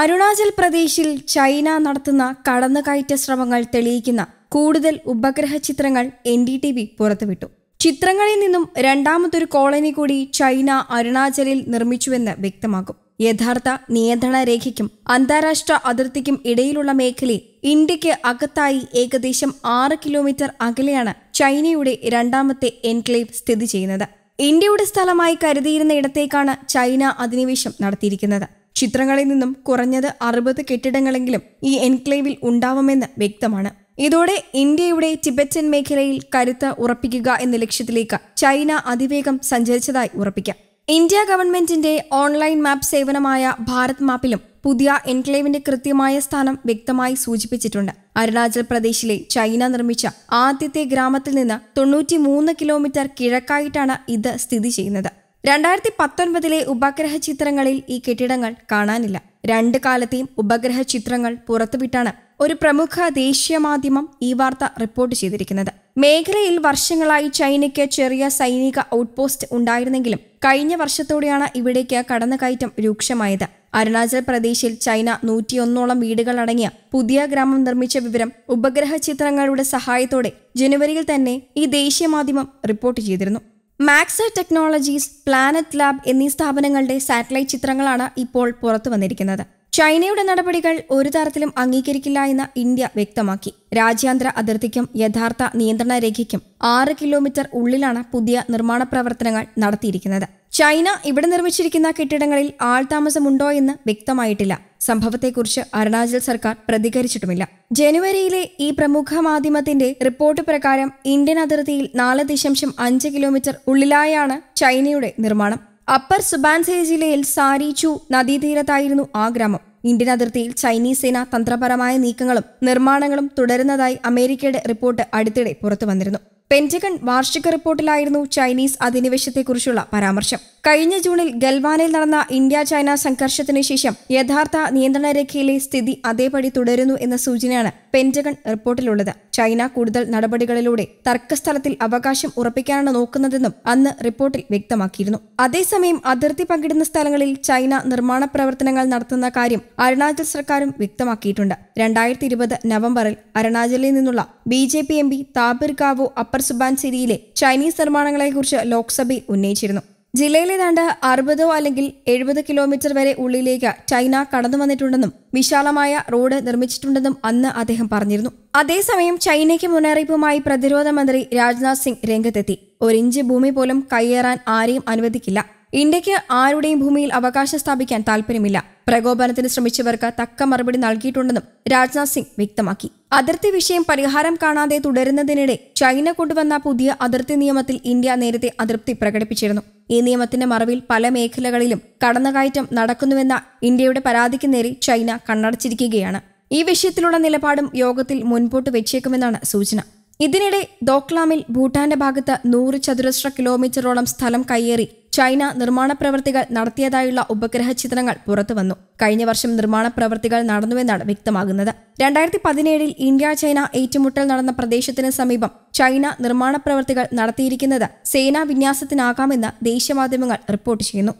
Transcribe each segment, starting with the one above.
അരുണാചൽ പ്രദേശിൽ ചൈന നടത്തുന്ന കടന്നുകയറ്റ ശ്രമങ്ങൾ തെളിയിക്കുന്ന കൂടുതൽ ഉപഗ്രഹ ചിത്രങ്ങൾ എൻ ഡി ടി വി പുറത്തുവിട്ടു ചിത്രങ്ങളിൽ നിന്നും രണ്ടാമതൊരു കോളനി കൂടി ചൈന അരുണാചലിൽ നിർമ്മിച്ചുവെന്ന് വ്യക്തമാകും യഥാർത്ഥ നിയന്ത്രണ രേഖയ്ക്കും അന്താരാഷ്ട്ര അതിർത്തിക്കും ഇടയിലുള്ള മേഖലയിൽ ഇന്ത്യക്ക് അകത്തായി ഏകദേശം ആറ് കിലോമീറ്റർ അകലെയാണ് ചൈനയുടെ രണ്ടാമത്തെ എൻക്ലേവ് സ്ഥിതി ചെയ്യുന്നത് ഇന്ത്യയുടെ സ്ഥലമായി കരുതിയിരുന്ന ഇടത്തേക്കാണ് ചൈന അധിനിവേശം നടത്തിയിരിക്കുന്നത് ചിത്രങ്ങളിൽ നിന്നും കുറഞ്ഞത് അറുപത് കെട്ടിടങ്ങളെങ്കിലും ഈ എൻക്ലേവിൽ ഉണ്ടാവുമെന്ന് വ്യക്തമാണ് ഇതോടെ ഇന്ത്യയുടെ ടിബറ്റൻ മേഖലയിൽ കരുത്ത് ഉറപ്പിക്കുക എന്ന ലക്ഷ്യത്തിലേക്ക് ചൈന അതിവേഗം സഞ്ചരിച്ചതായി ഉറപ്പിക്കാം ഇന്ത്യ ഗവൺമെന്റിന്റെ ഓൺലൈൻ മാപ്പ് സേവനമായ ഭാരത് മാപ്പിലും പുതിയ എൻക്ലേവിന്റെ കൃത്യമായ സ്ഥാനം വ്യക്തമായി സൂചിപ്പിച്ചിട്ടുണ്ട് അരുണാചൽ പ്രദേശിലെ ചൈന നിർമ്മിച്ച ആദ്യത്തെ ഗ്രാമത്തിൽ നിന്ന് തൊണ്ണൂറ്റിമൂന്ന് കിലോമീറ്റർ കിഴക്കായിട്ടാണ് ഇത് സ്ഥിതി ചെയ്യുന്നത് രണ്ടായിരത്തി പത്തൊൻപതിലെ ഉപഗ്രഹ ചിത്രങ്ങളിൽ ഈ കെട്ടിടങ്ങൾ കാണാനില്ല രണ്ട് കാലത്തെയും ഉപഗ്രഹ ചിത്രങ്ങൾ പുറത്തുവിട്ടാണ് ഒരു പ്രമുഖ ദേശീയ മാധ്യമം ഈ വാർത്ത റിപ്പോർട്ട് ചെയ്തിരിക്കുന്നത് മേഖലയിൽ വർഷങ്ങളായി ചൈനയ്ക്ക് ചെറിയ സൈനിക ഔട്ട്പോസ്റ്റ് ഉണ്ടായിരുന്നെങ്കിലും കഴിഞ്ഞ വർഷത്തോടെയാണ് ഇവിടേക്ക് കടന്നുകയറ്റം രൂക്ഷമായത് അരുണാചൽ പ്രദേശിൽ ചൈന നൂറ്റിയൊന്നോളം അടങ്ങിയ പുതിയ ഗ്രാമം നിർമ്മിച്ച വിവരം ഉപഗ്രഹ ചിത്രങ്ങളുടെ സഹായത്തോടെ ജനുവരിയിൽ തന്നെ ഈ ദേശീയ മാധ്യമം റിപ്പോർട്ട് ചെയ്തിരുന്നു മാക്സർ ടെക്നോളജീസ് പ്ലാനറ്റ് ലാബ് എന്നീ സ്ഥാപനങ്ങളുടെ സാറ്റലൈറ്റ് ചിത്രങ്ങളാണ് ഇപ്പോൾ പുറത്തു വന്നിരിക്കുന്നത് ചൈനയുടെ നടപടികൾ ഒരു തരത്തിലും അംഗീകരിക്കില്ല എന്ന് ഇന്ത്യ വ്യക്തമാക്കി രാജ്യാന്തര അതിർത്തിക്കും യഥാർത്ഥ നിയന്ത്രണ രേഖയ്ക്കും ആറ് കിലോമീറ്റർ ഉള്ളിലാണ് പുതിയ നിർമ്മാണ പ്രവർത്തനങ്ങൾ നടത്തിയിരിക്കുന്നത് ചൈന ഇവിടെ നിർമ്മിച്ചിരിക്കുന്ന കെട്ടിടങ്ങളിൽ ആൾതാമസമുണ്ടോ എന്ന് വ്യക്തമായിട്ടില്ല സംഭവത്തെക്കുറിച്ച് അരുണാചൽ സർക്കാർ പ്രതികരിച്ചിട്ടുമില്ല ജനുവരിയിലെ ഈ പ്രമുഖ മാധ്യമത്തിന്റെ റിപ്പോർട്ട് പ്രകാരം ഇന്ത്യൻ അതിർത്തിയിൽ നാല് ദശാംശം അഞ്ച് കിലോമീറ്റർ ഉള്ളിലായാണ് ചൈനയുടെ നിർമ്മാണം അപ്പർ സുബാൻസേ ജില്ലയിൽ സാരിചു നദീതീരത്തായിരുന്നു ആ ഗ്രാമം ഇന്ത്യൻ അതിർത്തിയിൽ ചൈനീസ് സേന തന്ത്രപരമായ നീക്കങ്ങളും നിർമ്മാണങ്ങളും തുടരുന്നതായി അമേരിക്കയുടെ റിപ്പോർട്ട് അടുത്തിടെ പുറത്തു വന്നിരുന്നു പെന്റഗൺ വാർഷിക റിപ്പോർട്ടിലായിരുന്നു ചൈനീസ് അധിനിവേശത്തെക്കുറിച്ചുള്ള പരാമർശം കഴിഞ്ഞ ജൂണിൽ ഗൽവാനിൽ നടന്ന ഇന്ത്യ ചൈന സംഘർഷത്തിനു ശേഷം യഥാർത്ഥ നിയന്ത്രണ രേഖയിലെ സ്ഥിതി അതേപടി തുടരുന്നു എന്ന സൂചനയാണ് പെന്റഗൺ റിപ്പോർട്ടിലുള്ളത് ചൈന കൂടുതൽ നടപടികളിലൂടെ തർക്കസ്ഥലത്തിൽ അവകാശം ഉറപ്പിക്കാനാണ് നോക്കുന്നതെന്നും അന്ന് റിപ്പോർട്ടിൽ വ്യക്തമാക്കിയിരുന്നു അതേസമയം അതിർത്തി പങ്കിടുന്ന സ്ഥലങ്ങളിൽ ചൈന നിർമ്മാണ പ്രവർത്തനങ്ങൾ നടത്തുന്ന കാര്യം അരുണാചൽ സർക്കാരും വ്യക്തമാക്കിയിട്ടുണ്ട് രണ്ടായിരത്തി ഇരുപത് നവംബറിൽ അരുണാചലിൽ നിന്നുള്ള B J P M P Tapir Gao upper സുബാൻസിരിയിലെ ചൈനീസ് നിർമ്മാണങ്ങളെക്കുറിച്ച് ലോക്സഭയിൽ ഉന്നയിച്ചിരുന്നു ജില്ലയിലേതാണ്ട് അറുപതോ അല്ലെങ്കിൽ എഴുപത് കിലോമീറ്റർ വരെ ഉള്ളിലേക്ക് ചൈന കടന്നു വന്നിട്ടുണ്ടെന്നും വിശാലമായ റോഡ് നിർമ്മിച്ചിട്ടുണ്ടെന്നും അന്ന് അദ്ദേഹം പറഞ്ഞിരുന്നു അതേസമയം ചൈനയ്ക്ക് മുന്നറിയിപ്പുമായി പ്രതിരോധ മന്ത്രി രാജ്നാഥ് സിംഗ് രംഗത്തെത്തി ഒരിഞ്ച് ഭൂമി പോലും കയ്യേറാൻ ആരെയും അനുവദിക്കില്ല ഇന്ത്യക്ക് ആരുടെയും ഭൂമിയിൽ അവകാശം സ്ഥാപിക്കാൻ താൽപ്പര്യമില്ല പ്രകോപനത്തിന് ശ്രമിച്ചവർക്ക് തക്ക മറുപടി നൽകിയിട്ടുണ്ടെന്നും രാജ്നാഥ് സിംഗ് വ്യക്തമാക്കി അതിർത്തി വിഷയം പരിഹാരം കാണാതെ തുടരുന്നതിനിടെ ചൈന കൊണ്ടുവന്ന പുതിയ അതിർത്തി നിയമത്തിൽ ഇന്ത്യ നേരത്തെ അതൃപ്തി പ്രകടിപ്പിച്ചിരുന്നു ഈ നിയമത്തിന്റെ മറവിൽ പല മേഖലകളിലും കടന്നുകയറ്റം നടക്കുന്നുവെന്ന ഇന്ത്യയുടെ പരാതിക്ക് നേരെ ചൈന കണ്ണടച്ചിരിക്കുകയാണ് ഈ വിഷയത്തിലുള്ള നിലപാടും യോഗത്തിൽ മുൻപോട്ട് വെച്ചേക്കുമെന്നാണ് സൂചന ഇതിനിടെ ദോക്ലാമിൽ ഭൂട്ടാന്റെ ഭാഗത്ത് നൂറ് ചതുരശ്ര കിലോമീറ്ററോളം സ്ഥലം കയ്യേറി ചൈന നിർമ്മാണ പ്രവൃത്തികൾ നടത്തിയതായുള്ള ഉപഗ്രഹ ചിത്രങ്ങൾ പുറത്തുവന്നു കഴിഞ്ഞ വർഷം നിർമ്മാണ പ്രവൃത്തികൾ നടന്നുവെന്നാണ് വ്യക്തമാകുന്നത് രണ്ടായിരത്തി പതിനേഴിൽ ഇന്ത്യ ചൈന ഏറ്റുമുട്ടൽ നടന്ന പ്രദേശത്തിന് സമീപം ചൈന നിർമ്മാണ പ്രവൃത്തികൾ നടത്തിയിരിക്കുന്നത് സേനാ വിന്യാസത്തിനാകാമെന്ന് ദേശീയ മാധ്യമങ്ങൾ റിപ്പോർട്ട് ചെയ്യുന്നു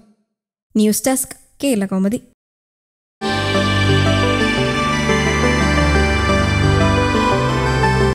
ന്യൂസ് ഡെസ്ക് കേരളകൗമുദി